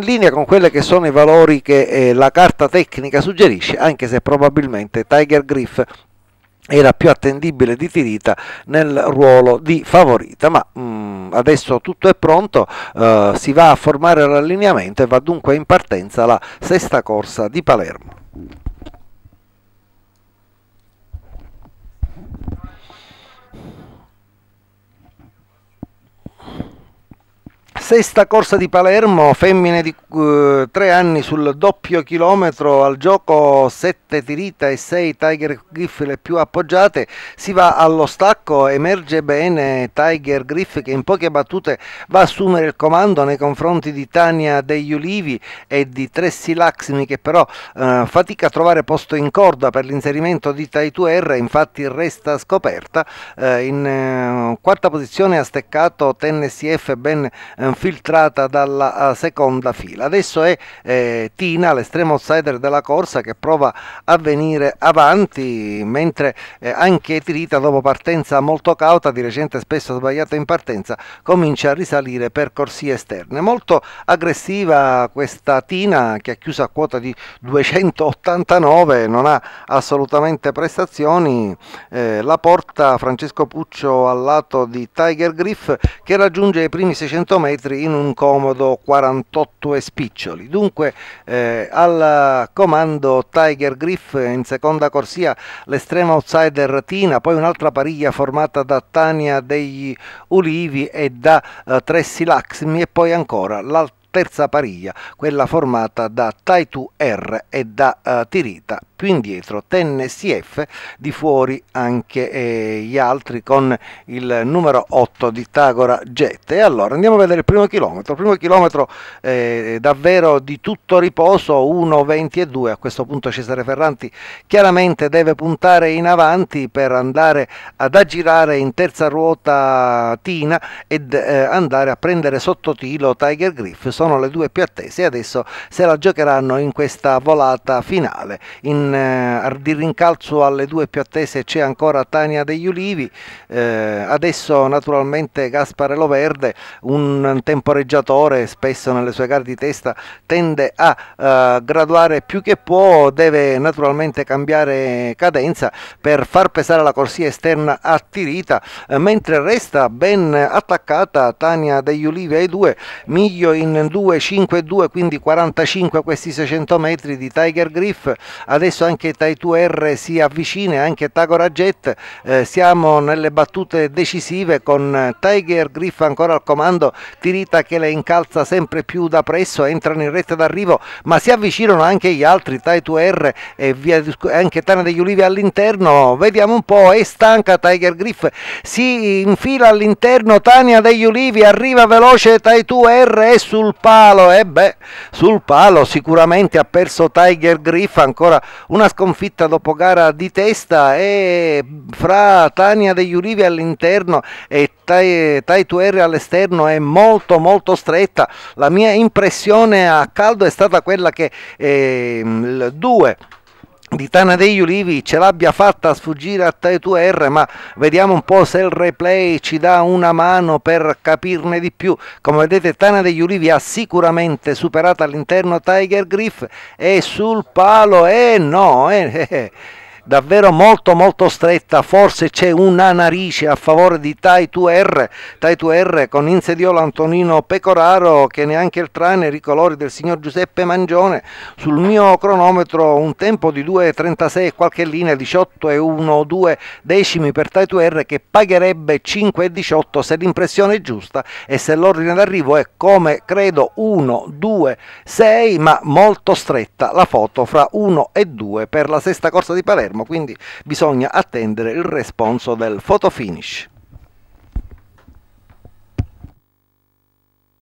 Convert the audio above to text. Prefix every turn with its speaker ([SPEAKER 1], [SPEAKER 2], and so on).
[SPEAKER 1] in linea con quelli che sono i valori che eh, la carta tecnica suggerisce, anche se probabilmente Tiger Griff era più attendibile di Tirita nel ruolo di favorita, ma mh, mm, adesso tutto è pronto, eh, si va a formare l'allineamento e va dunque in partenza la sesta corsa di Palermo. sesta corsa di Palermo, femmine di eh, tre anni sul doppio chilometro, al gioco 7 Tirita e 6 Tiger Griff le più appoggiate, si va allo stacco, emerge bene Tiger Griff che in poche battute va a assumere il comando nei confronti di Tania degli Ulivi e di Tressi Laxmi che però eh, fatica a trovare posto in corda per l'inserimento di Taitu R, infatti resta scoperta, eh, in eh, quarta posizione ha steccato Tennessee F ben eh, filtrata dalla eh, seconda fila. Adesso è eh, Tina, l'estremo outsider della corsa, che prova a venire avanti, mentre eh, anche Tirita, dopo partenza molto cauta, di recente spesso sbagliata in partenza, comincia a risalire per corsie esterne. Molto aggressiva questa Tina che ha chiuso a quota di 289, non ha assolutamente prestazioni, eh, la porta Francesco Puccio al lato di Tiger Griff che raggiunge i primi 600 metri in un comodo 48 e spiccioli. Dunque eh, al comando Tiger Griff in seconda corsia l'estrema outsider Tina, poi un'altra pariglia formata da Tania degli Ulivi e da eh, Tressi Laxmi e poi ancora l'altra terza pariglia, quella formata da Taitu R e da uh, Tirita più indietro Tennessee F, di fuori anche eh, gli altri con il numero 8 di Tagora Jet. E allora andiamo a vedere il primo chilometro, il primo chilometro eh, davvero di tutto riposo, 1.22, a questo punto Cesare Ferranti chiaramente deve puntare in avanti per andare ad aggirare in terza ruota Tina ed eh, andare a prendere sottotilo Tiger Griff, sono le due più attese e adesso se la giocheranno in questa volata finale. In in eh, di rincalzo alle due più attese c'è ancora Tania degli Ulivi, eh, adesso naturalmente Gaspare Loverde, un temporeggiatore spesso nelle sue gare di testa tende a eh, graduare più che può, deve naturalmente cambiare cadenza per far pesare la corsia esterna a Tirita, eh, mentre resta ben attaccata Tania degli Ulivi ai due, Miglio in 2-5-2, quindi 45 questi 600 metri di Tiger Griff, adesso spesso anche Tai2R si avvicina, anche Tagora Jet, eh, siamo nelle battute decisive con Tiger Griff ancora al comando, Tirita che le incalza sempre più da presso, entrano in retta d'arrivo, ma si avvicinano anche gli altri, Taituer e via, anche Tana degli Ulivi all'interno, vediamo un po', è stanca Tiger Griff, si infila all'interno Tania degli Ulivi, arriva veloce Taituer e sul palo, e eh beh, sul palo sicuramente ha perso Tiger Griff ancora una sconfitta dopo gara di testa e fra Tania degli Urivi all'interno e Tai, tai Tuerri all'esterno è molto molto stretta la mia impressione a caldo è stata quella che eh, il 2 di Tana degli Ulivi ce l'abbia fatta sfuggire a sfuggire 2 r ma vediamo un po' se il replay ci dà una mano per capirne di più. Come vedete Tana degli Ulivi ha sicuramente superato all'interno Tiger Griff e sul palo, e eh no, eh, eh, eh davvero molto molto stretta, forse c'è una narice a favore di Tai 2R, Tai 2R con insediolo Antonino Pecoraro che neanche il trainer i colori del signor Giuseppe Mangione, sul mio cronometro un tempo di 2.36 qualche linea, 18 e 1, 2 decimi per Tai 2R che pagherebbe 5,18 se l'impressione è giusta e se l'ordine d'arrivo è come credo 1, 2, 6 ma molto stretta la foto fra 1 e 2 per la sesta corsa di Palermo fermo, quindi bisogna attendere il responso del photo finish.